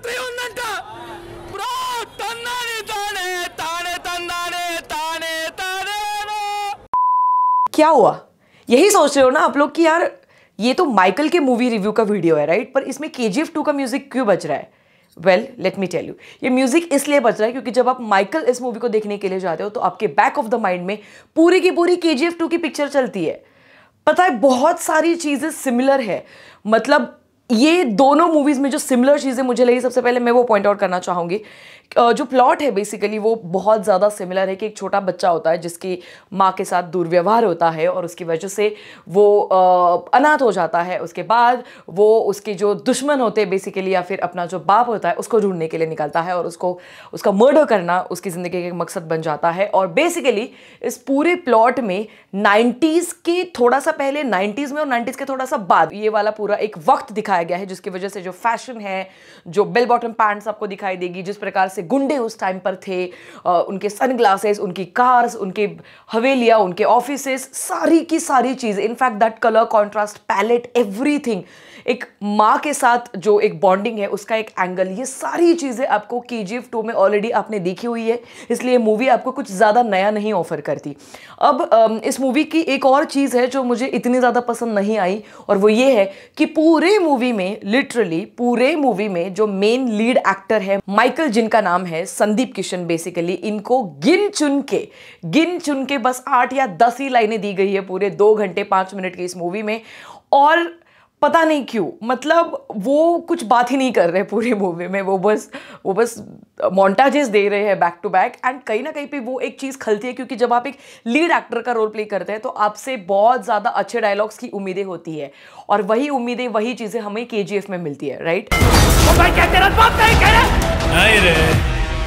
ಮಾಡ್ತೀರಿ ಬ್ರೋ ತಾನೆ ತಾನೆ क्या हुआ यही सोच रहे हो ना आप लोग कि यार ये तो माइकल के मूवी रिव्यू का वीडियो है राइट पर इसमें के जी टू का म्यूजिक क्यों बज रहा है well let me tell you ये म्यूजिक इसलिए बज रहा है क्योंकि जब आप माइकल इस मूवी को देखने के लिए जाते हो तो आपके बैक ऑफ द माइंड में पूरी की पूरी के जी टू की पिक्चर चलती है पता है बहुत सारी चीज़ें सिमिलर है मतलब ये दोनों मूवीज़ में जो सिमिलर चीज़ें मुझे लगी सबसे पहले मैं वो पॉइंट आउट करना चाहूँगी जो प्लॉट है बेसिकली वो बहुत ज़्यादा सिमिलर है कि एक छोटा बच्चा होता है जिसकी माँ के साथ दुर्व्यवहार होता है और उसकी वजह से वो अनाथ हो जाता है उसके बाद वो उसके जो दुश्मन होते हैं बेसिकली या फिर अपना जो बाप होता है उसको ढूंढने के लिए निकलता है और उसको उसका मर्डर करना उसकी ज़िंदगी का मकसद बन जाता है और बेसिकली इस पूरे प्लॉट में नाइन्टीज़ के थोड़ा सा पहले नाइन्टीज़ में और नाइन्टीज़ के थोड़ा सा बाद ये वाला पूरा एक वक्त दिखाया दिखाया गया है जिसकी वजह से जो फैशन है जो बेल बॉटम पैंट्स आपको दिखाई देगी जिस प्रकार से गुंडे उस टाइम पर थे आ, उनके सनग्लासेस उनकी कार्स उनके हवेलियाँ उनके ऑफिस सारी की सारी चीज़ in fact that colour contrast palette every एक माँ के साथ जो एक बॉन्डिंग है उसका एक एंगल ये सारी चीज़ें आपको के जी में ऑलरेडी आपने देखी हुई है इसलिए मूवी आपको कुछ ज़्यादा नया नहीं ऑफर करती अब इस मूवी की एक और चीज़ है जो मुझे इतनी ज़्यादा पसंद नहीं आई और वो ये है कि पूरे मूवी मूवी में लिटरली पूरे मूवी में जो मेन लीड एक्टर है माइकल जिनका नाम है संदीप किशन बेसिकली इनको गिन चुन के गिन चुन के बस आठ या दस ही लाइनें दी गई है पूरे दो घंटे पांच मिनट की इस मूवी में और पता नहीं क्यों मतलब वो कुछ बात ही नहीं कर रहे पूरी मूवी में वो बस वो बस मोन्टाजेस दे रहे हैं बैक टू बैक एंड कहीं ना कहीं पे वो एक चीज़ खलती है क्योंकि जब आप एक लीड एक्टर का रोल प्ले करते हैं तो आपसे बहुत ज़्यादा अच्छे डायलॉग्स की उम्मीदें होती है और वही उम्मीदें वही चीज़ें हमें के में मिलती तो है राइट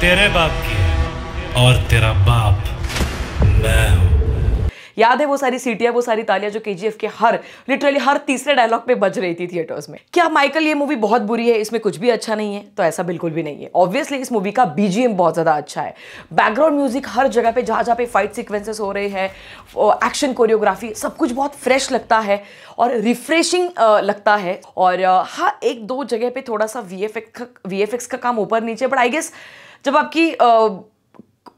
तेरा तेरे बाप की और तेरा बाप याद है वो सारी सीटियाँ वो सारी तालियाँ जो के के हर लिटरली हर तीसरे डायलॉग पे बज रही थी थिएटर्स में क्या माइकल ये मूवी बहुत बुरी है इसमें कुछ भी अच्छा नहीं है तो ऐसा बिल्कुल भी नहीं है ऑब्वियसली इस मूवी का बीजीएम बहुत ज़्यादा अच्छा है बैकग्राउंड म्यूजिक हर जगह पे जहाँ जहाँ पे फाइट सिक्वेंसेस हो रहे हैं एक्शन कोरियोग्राफी सब कुछ बहुत फ्रेश लगता है और रिफ्रेशिंग लगता है और हाँ एक दो जगह पे थोड़ा सा वी एफ का वी का काम ऊपर नीचे बट आई गेस जब आपकी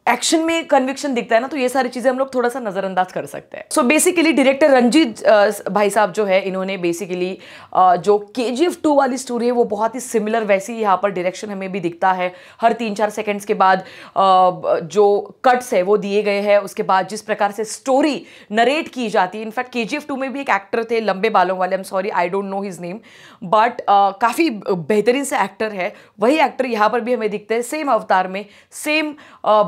एक्शन में कन्विक्शन दिखता है ना तो ये सारी चीज़ें हम लोग थोड़ा सा नज़रअंदाज कर सकते हैं सो बेसिकली डायरेक्टर रंजीत भाई साहब जो है इन्होंने बेसिकली जो के जी एफ टू वाली स्टोरी है वो बहुत ही सिमिलर वैसी यहाँ पर डायरेक्शन हमें भी दिखता है हर तीन चार सेकेंड्स के बाद जो कट्स है वो दिए गए हैं उसके बाद जिस प्रकार से स्टोरी नरेट की जाती है इनफैक्ट के जी एफ टू में भी एक एक्टर थे लंबे बालों वाले um sorry I don't know his name but काफ़ी बेहतरीन से एक्टर है वही एक्टर यहाँ पर भी हमें दिखते हैं सेम अवतार में सेम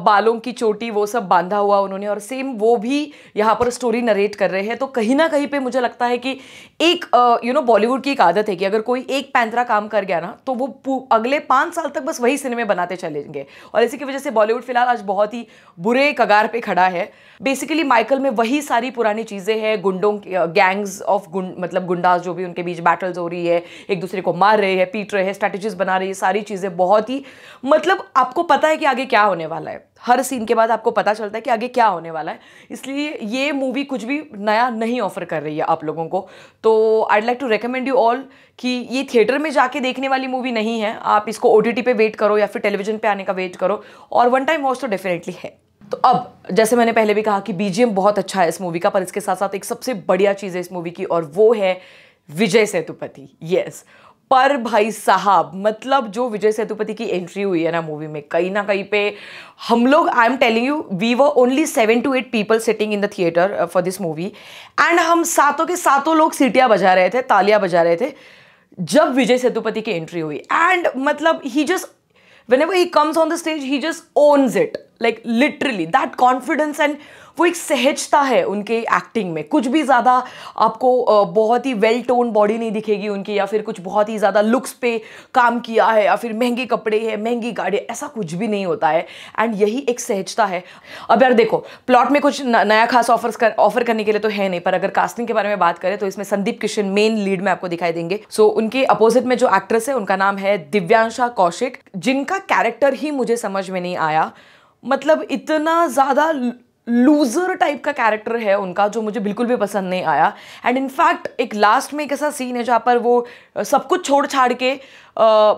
बालों बालों की चोटी वो सब बांधा हुआ उन्होंने और सेम वो भी यहाँ पर स्टोरी नरेट कर रहे हैं तो कहीं ना कहीं पे मुझे लगता है कि एक यू नो बॉलीवुड की एक आदत है कि अगर कोई एक पैंतरा काम कर गया ना तो वो अगले पाँच साल तक बस वही सिनेमे बनाते चलेंगे और इसी की वजह से बॉलीवुड फिलहाल आज बहुत ही बुरे कगार पर खड़ा है बेसिकली माइकल में वही सारी पुरानी चीज़ें हैं गुंडों गैंग्स ऑफ गुंड मतलब गुंडाज जो भी उनके बीच बैटल्स हो रही है एक दूसरे को मार रहे हैं पीट रहे हैं स्ट्रैटेजीज बना रही है सारी चीज़ें बहुत ही मतलब आपको पता है कि आगे क्या होने वाला है हर सीन के बाद आपको पता चलता है कि आगे क्या होने वाला है इसलिए ये मूवी कुछ भी नया नहीं ऑफर कर रही है आप लोगों को तो I like to recommend you all कि ये थिएटर में जाके देखने वाली मूवी नहीं है आप इसको ओ टी पे वेट करो या फिर टेलीविजन पे आने का वेट करो और वन टाइम वॉच तो डेफिनेटली है तो अब जैसे मैंने पहले भी कहा कि बीजीएम बहुत अच्छा है इस मूवी का पर इसके साथ साथ एक सबसे बढ़िया चीज़ है इस मूवी की और वो है विजय सेतुपति यस yes. पर भाई साहब मतलब जो विजय सेतुपति की एंट्री हुई है ना मूवी में कहीं ना कहीं पे हम लोग I am telling you we were only seven to eight people sitting in the theatre for this movie and हम सातों के सातों लोग सीटियाँ बजा रहे थे तालियां बजा रहे थे जब विजय सेतुपति की एंट्री हुई एंड मतलब he just whenever he comes on the stage he just owns it like literally that confidence and वो एक सहजता है उनके एक्टिंग में कुछ भी ज़्यादा आपको बहुत ही वेल टोन बॉडी नहीं दिखेगी उनकी या फिर कुछ बहुत ही ज़्यादा लुक्स पे काम किया है या फिर महंगे कपड़े है महंगी गाड़ी ऐसा कुछ भी नहीं होता है एंड यही एक सहजता है अब यार देखो प्लॉट में कुछ नया खास ऑफर्स कर ऑफर करने के लिए तो है नहीं पर अगर कास्टिंग के बारे में बात करें तो इसमें संदीप किशन मेन लीड में आपको दिखाई देंगे सो so, उनके अपोजिट में जो एक्ट्रेस है उनका नाम है दिव्यांशा कौशिक जिनका कैरेक्टर ही मुझे समझ में नहीं आया मतलब इतना ज़्यादा लूज़र टाइप का कैरेक्टर है उनका जो मुझे बिल्कुल भी पसंद नहीं आया एंड इनफैक्ट एक लास्ट में एक ऐसा सीन है जहाँ पर वो सब कुछ छोड़ छाड़ के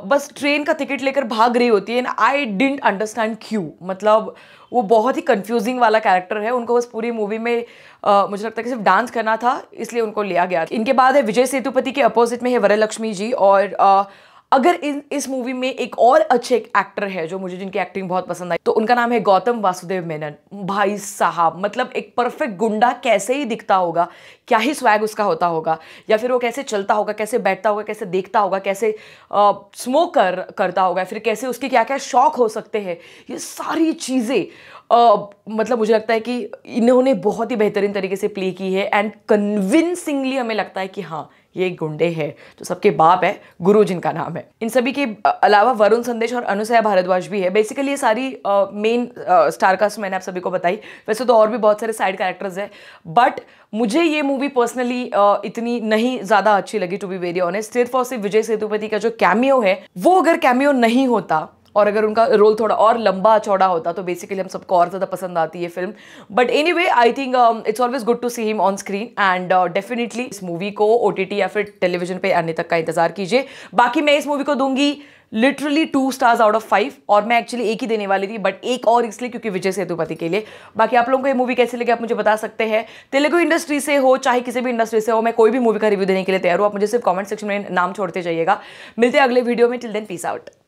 बस ट्रेन का टिकट लेकर भाग रही होती है एंड आई डिंट अंडरस्टैंड क्यू मतलब वो बहुत ही कंफ्यूजिंग वाला कैरेक्टर है उनको बस पूरी मूवी में आ, मुझे लगता है कि सिर्फ डांस करना था इसलिए उनको लिया गया इनके बाद है विजय सेतुपति के अपोजिट में है वरलक्ष्मी जी और आ, अगर इन इस मूवी में एक और अच्छे एक एक्टर है जो मुझे जिनकी एक्टिंग बहुत पसंद आई तो उनका नाम है गौतम वासुदेव मेनन भाई साहब मतलब एक परफेक्ट गुंडा कैसे ही दिखता होगा क्या ही स्वैग उसका होता होगा या फिर वो कैसे चलता होगा कैसे बैठता होगा कैसे देखता होगा कैसे स्मोक कर करता होगा फिर कैसे उसके क्या क्या शौक हो सकते हैं ये सारी चीज़ें Uh, मतलब मुझे लगता है कि इन्होंने बहुत ही बेहतरीन तरीके से प्ले की है एंड कन्विंसिंगली हमें लगता है कि हाँ ये गुंडे है तो सबके बाप है गुरु जिनका नाम है इन सभी के अलावा वरुण संदेश और अनुसया भारद्वाज भी है बेसिकली ये सारी मेन स्टार कास्ट मैंने आप सभी को बताई वैसे तो और भी बहुत सारे साइड कैरेक्टर्स हैं बट मुझे ये मूवी पर्सनली इतनी नहीं ज़्यादा अच्छी लगी टू बी वेरी ऑनेस्ट सिर्फ और सिर्फ विजय सेतुपति का जो कैमियो है वो अगर कैमियो नहीं होता और अगर उनका रोल थोड़ा और लंबा चौड़ा होता तो बेसिकली हम सबको और ज़्यादा पसंद आती है film but anyway I think it's always good to see him on screen and definitely इस मूवी को ओ या फिर टेलीविजन पर आने तक का इंतजार कीजिए बाकी मैं इस मूवी को दूंगी literally two stars out of five और मैं एक्चुअली एक ही देने वाली थी बट एक और इसलिए क्योंकि विजय सेतुपति के लिए बाकी आप लोगों को ये मूवी कैसी लगी आप मुझे बता सकते हैं तेलुगु इंडस्ट्री से हो चाहे किसी भी इंडस्ट्री से हो मैं कोई भी मूवी का रिव्यू देने के लिए तैयार हूँ आप मुझे सिर्फ कमेंट सेक्शन में नाम छोड़ते जाइएगा मिलते हैं अगले वीडियो में टिल देन पीस आउट